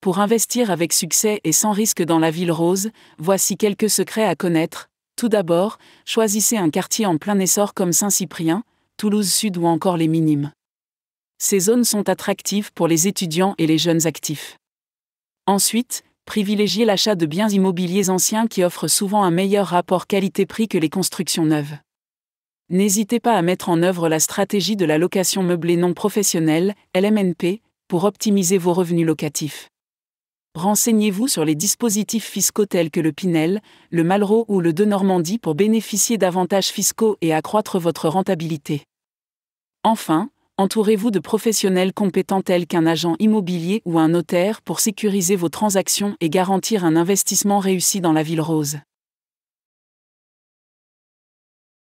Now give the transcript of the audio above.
Pour investir avec succès et sans risque dans la ville rose, voici quelques secrets à connaître. Tout d'abord, choisissez un quartier en plein essor comme Saint-Cyprien, Toulouse Sud ou encore les Minimes. Ces zones sont attractives pour les étudiants et les jeunes actifs. Ensuite, privilégiez l'achat de biens immobiliers anciens qui offrent souvent un meilleur rapport qualité-prix que les constructions neuves. N'hésitez pas à mettre en œuvre la stratégie de la location meublée non professionnelle, LMNP, pour optimiser vos revenus locatifs. Renseignez-vous sur les dispositifs fiscaux tels que le Pinel, le Malraux ou le De Normandie pour bénéficier d'avantages fiscaux et accroître votre rentabilité. Enfin, entourez-vous de professionnels compétents tels qu'un agent immobilier ou un notaire pour sécuriser vos transactions et garantir un investissement réussi dans la ville rose.